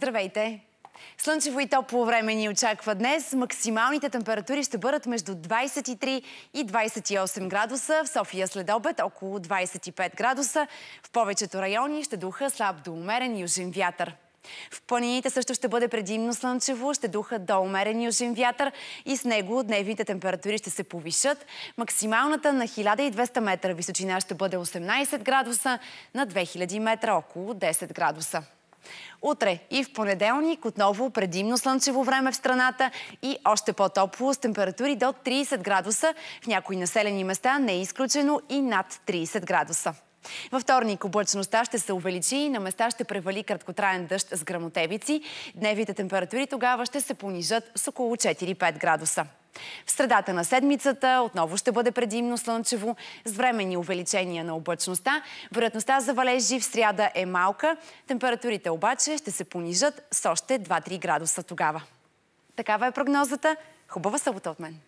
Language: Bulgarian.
Здравейте! Слънчево и топло време ни очаква днес. Максималните температури ще бъдат между 23 и 28 градуса. В София след обед около 25 градуса. В повечето райони ще духа слаб до умерен южен вятър. В планините също ще бъде предимно слънчево, ще духа до умерен южен вятър и с него дневните температури ще се повишат. Максималната на 1200 метра височина ще бъде 18 градуса, на 2000 метра около 10 градуса. Утре и в понеделник отново предимно слънчево време в страната и още по-топло с температури до 30 градуса. В някои населени места не е изключено и над 30 градуса. Във вторник облъчността ще се увеличи и на места ще превали краткотраен дъжд с грамотевици. Дневите температури тогава ще се понижат с около 4-5 градуса. В средата на седмицата отново ще бъде предимно слънчево с времени увеличения на облъчността. Вероятността за валежи в сряда е малка. Температурите обаче ще се понижат с още 2-3 градуса тогава. Такава е прогнозата. Хубава събота от мен!